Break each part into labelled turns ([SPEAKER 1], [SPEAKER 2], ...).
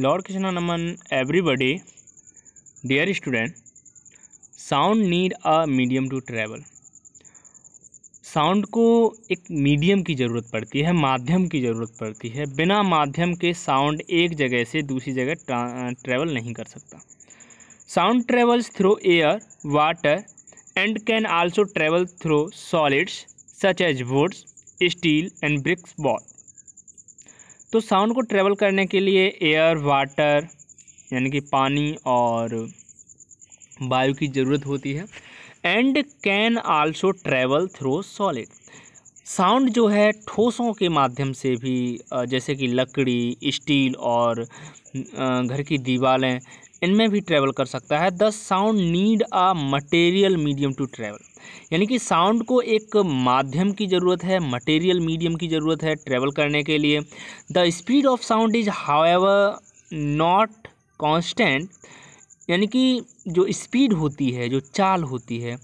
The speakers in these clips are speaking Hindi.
[SPEAKER 1] लॉर्ड कृष्णा नमन everybody, dear student sound need a medium to travel sound को एक मीडियम की ज़रूरत पड़ती है माध्यम की ज़रूरत पड़ती है बिना माध्यम के साउंड एक जगह से दूसरी जगह ट्रैवल नहीं कर सकता sound travels through air water and can also travel through solids such as woods steel and bricks ball तो साउंड को ट्रेवल करने के लिए एयर वाटर यानी कि पानी और वायु की ज़रूरत होती है and can also travel through solid sound जो है ठोसों के माध्यम से भी जैसे कि लकड़ी स्टील और घर की दीवारें इनमें भी ट्रैवल कर सकता है the sound need a material medium to travel यानी कि साउंड को एक माध्यम की ज़रूरत है मटेरियल मीडियम की ज़रूरत है ट्रैवल करने के लिए the speed of sound is however not constant यानी कि जो स्पीड होती है जो चाल होती है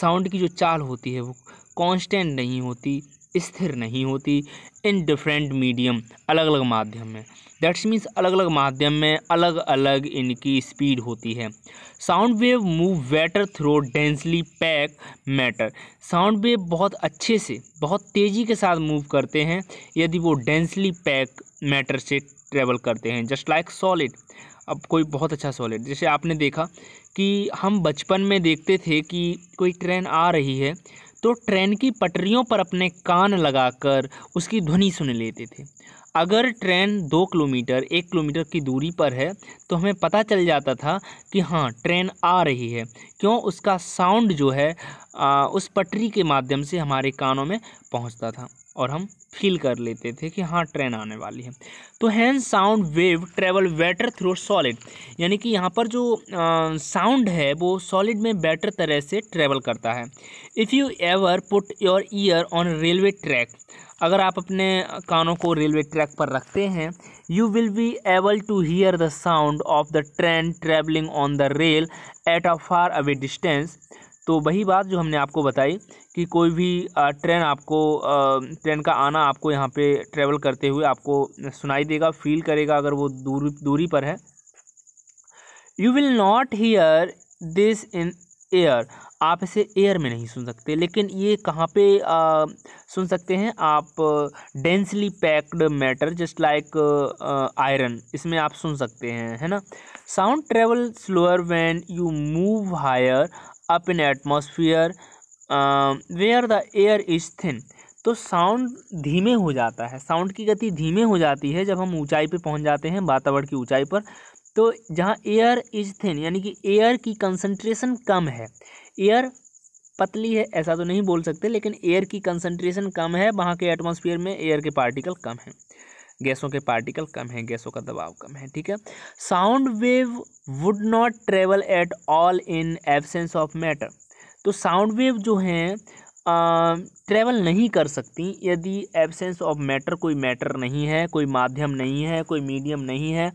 [SPEAKER 1] साउंड की जो चाल होती है वो कॉन्स्टेंट नहीं होती स्थिर नहीं होती इन डिफरेंट मीडियम अलग अलग माध्यम में दैट्स मीन्स अलग अलग माध्यम में अलग अलग इनकी स्पीड होती है sound wave move better through densely pack matter sound wave बहुत अच्छे से बहुत तेज़ी के साथ मूव करते हैं यदि वो डेंसली पैक मैटर से ट्रेवल करते हैं जस्ट लाइक सॉलिड अब कोई बहुत अच्छा सॉलिड जैसे आपने देखा कि हम बचपन में देखते थे कि कोई ट्रेन आ रही है तो ट्रेन की पटरियों पर अपने कान लगाकर उसकी ध्वनि सुन लेते थे अगर ट्रेन दो किलोमीटर एक किलोमीटर की दूरी पर है तो हमें पता चल जाता था कि हाँ ट्रेन आ रही है क्यों उसका साउंड जो है आ, उस पटरी के माध्यम से हमारे कानों में पहुंचता था और हम फील कर लेते थे कि हाँ ट्रेन आने वाली है तो हैं sound wave travel better through solid यानी कि यहाँ पर जो साउंड है वो सॉलिड में बेटर तरह से ट्रेवल करता है if you ever put your ear on railway track अगर आप अपने कानों को रेलवे ट्रैक पर रखते हैं you will be able to hear the sound of the train travelling on the rail at a far away distance तो वही बात जो हमने आपको बताई कि कोई भी ट्रेन आपको ट्रेन का आना आपको यहाँ पे ट्रेवल करते हुए आपको सुनाई देगा फील करेगा अगर वो दूरी दूरी पर है you will not hear this in air आप इसे एयर में नहीं सुन सकते लेकिन ये कहाँ पे आ, सुन सकते हैं आप densely packed matter just like iron इसमें आप सुन सकते हैं है ना sound travel slower when you move higher up in atmosphere where the air is thin तो साउंड धीमे हो जाता है साउंड की गति धीमे हो जाती है जब हम ऊंचाई पे पहुंच जाते हैं वातावरण की ऊंचाई पर तो जहाँ एयर इज थिन यानी कि एयर की कंसंट्रेशन कम है एयर पतली है ऐसा तो नहीं बोल सकते लेकिन एयर की कंसंट्रेशन कम है वहाँ के एटमॉस्फेयर में एयर के पार्टिकल कम हैं गैसों के पार्टिकल कम हैं गैसों का दबाव कम है ठीक है sound wave would not travel at all in absence of matter तो साउंड वेव जो हैं ट्रेवल नहीं कर सकती यदि एबसेंस ऑफ मैटर कोई मैटर नहीं है कोई माध्यम नहीं है कोई मीडियम नहीं है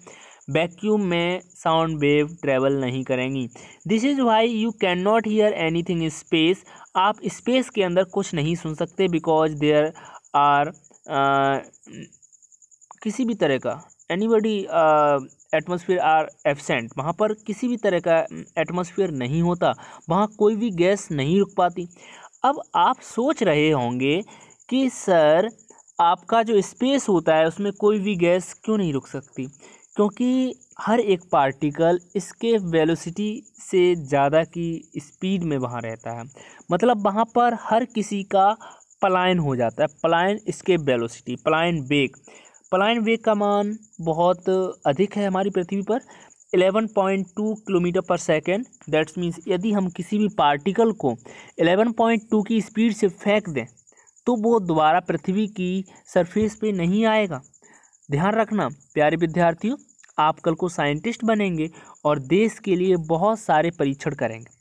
[SPEAKER 1] वैक्यूम में साउंड वेव ट्रेवल नहीं करेंगी this is why you can not hear anything in space आप स्पेस के अंदर कुछ नहीं सुन सकते बिकॉज देयर आर किसी भी तरह का एनीबडी एटमॉस्फेयर आर एबसेंट वहाँ पर किसी भी तरह का एटमॉस्फेयर नहीं होता वहाँ कोई भी गैस नहीं रुक पाती अब आप सोच रहे होंगे कि सर आपका जो स्पेस होता है उसमें कोई भी गैस क्यों नहीं रुक सकती क्योंकि हर एक पार्टिकल इसके वेलोसिटी से ज़्यादा की स्पीड में वहाँ रहता है मतलब वहाँ पर हर किसी का पलायन हो जाता है पलायन इसके वेलोसिटी पलायन बेग पलायन वेग का मान बहुत अधिक है हमारी पृथ्वी पर 11.2 किलोमीटर पर सेकेंड दैट्स मीन्स यदि हम किसी भी पार्टिकल को 11.2 की स्पीड से फेंक दें तो वो दोबारा पृथ्वी की सरफेस पे नहीं आएगा ध्यान रखना प्यारे विद्यार्थियों आप कल को साइंटिस्ट बनेंगे और देश के लिए बहुत सारे परीक्षण करेंगे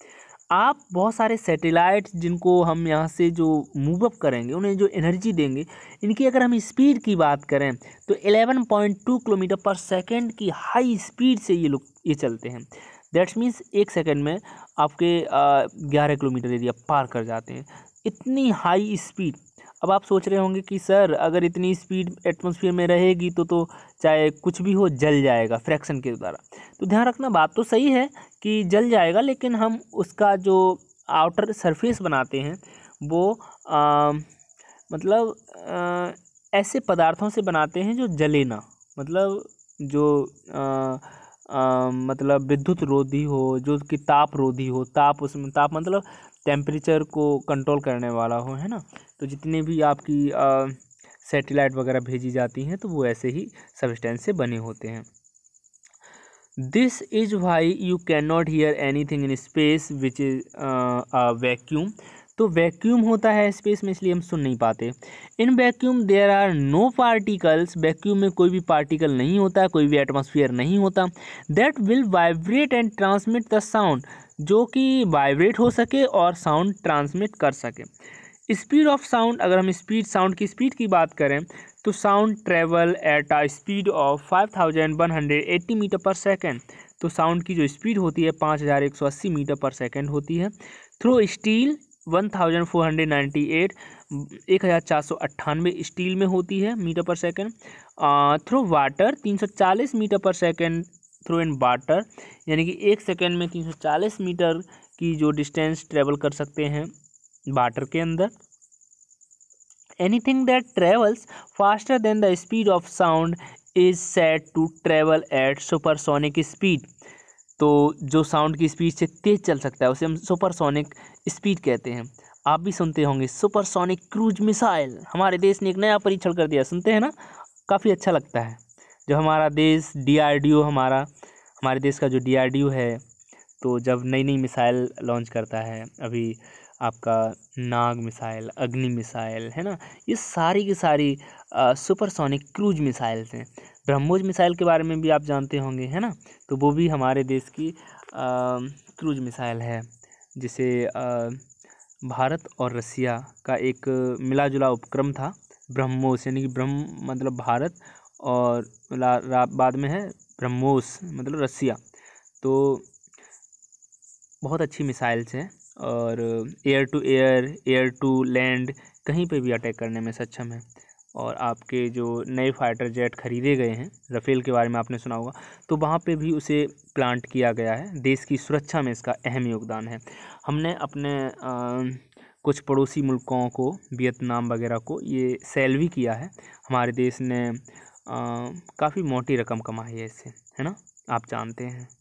[SPEAKER 1] आप बहुत सारे सैटेलाइट जिनको हम यहाँ से जो मूव अप करेंगे उन्हें जो एनर्जी देंगे इनकी अगर हम स्पीड की बात करें तो 11.2 किलोमीटर पर सेकंड की हाई स्पीड से ये लोग ये चलते हैं दैट्स मीन्स एक सेकंड में आपके ग्यारह किलोमीटर एरिया पार कर जाते हैं इतनी हाई स्पीड अब आप सोच रहे होंगे कि सर अगर इतनी स्पीड एटमॉस्फेयर में रहेगी तो तो चाहे कुछ भी हो जल जाएगा फ्रैक्शन के द्वारा तो ध्यान रखना बात तो सही है कि जल जाएगा लेकिन हम उसका जो आउटर सरफेस बनाते हैं वो आ, मतलब आ, ऐसे पदार्थों से बनाते हैं जो जले ना मतलब जो आ, आ, मतलब विद्युत रोधी हो जो कि ताप रोधी हो ताप उसमें ताप मतलब टेम्परेचर को कंट्रोल करने वाला हो है ना तो जितने भी आपकी सैटेलाइट वगैरह भेजी जाती हैं तो वो ऐसे ही सबस्टेंस से बने होते हैं this is why you can not hear anything in space which is vacuum तो वैक्यूम होता है स्पेस में इसलिए हम सुन नहीं पाते in vacuum there are no particles vacuum में कोई भी पार्टिकल नहीं होता कोई भी एटमोसफियर नहीं होता that will vibrate and transmit the sound जो कि वाइब्रेट हो सके और साउंड ट्रांसमिट कर सके स्पीड ऑफ साउंड अगर हम स्पीड साउंड की स्पीड की बात करें तो sound travel at a speed of five thousand one hundred eighty meter per second तो साउंड की जो स्पीड होती है पाँच हज़ार एक सौ अस्सी मीटर पर सेकेंड होती है through steel one thousand four hundred ninety eight एक हज़ार चार सौ अट्ठानवे स्टील में होती है metre per second through water तीन सौ चालीस metre per second through and water यानी कि एक सेकेंड में तीन सौ चालीस मीटर की जो डिस्टेंस ट्रेवल कर सकते हैं वाटर के अंदर anything that travels faster than the speed of sound is set to travel at supersonic speed तो जो साउंड की स्पीड से तेज़ चल सकता है उसे हम सुपरसोनिक स्पीड कहते हैं आप भी सुनते होंगे सुपरसोनिक क्रूज मिसाइल हमारे देश ने एक नया परीक्षण कर दिया सुनते हैं ना काफ़ी अच्छा लगता है जो हमारा देश डीआरडीओ हमारा हमारे देश का जो डीआरडीओ है तो जब नई नई मिसाइल लॉन्च करता है अभी आपका नाग मिसाइल अग्नि मिसाइल है ना ये सारी की सारी सुपरसोनिक क्रूज मिसाइल्स हैं ब्रह्मोज मिसाइल के बारे में भी आप जानते होंगे है ना तो वो भी हमारे देश की क्रूज मिसाइल है जिसे आ, भारत और रसिया का एक मिला जुला उपक्रम था ब्रह्मोस यानी कि ब्रह्म मतलब भारत और बाद में है ब्रह्मोस मतलब रसिया तो बहुत अच्छी मिसाइल्स हैं और air to air air to land कहीं पे भी अटैक करने में सक्षम है और आपके जो नए फाइटर जेट खरीदे गए हैं रफ़ेल के बारे में आपने सुना होगा तो वहाँ पे भी उसे प्लांट किया गया है देश की सुरक्षा में इसका अहम योगदान है हमने अपने आ, कुछ पड़ोसी मुल्कों को वियतनाम वगैरह को ये सेल भी किया है हमारे देश ने काफ़ी मोटी रकम कमाई है इससे है ना आप जानते हैं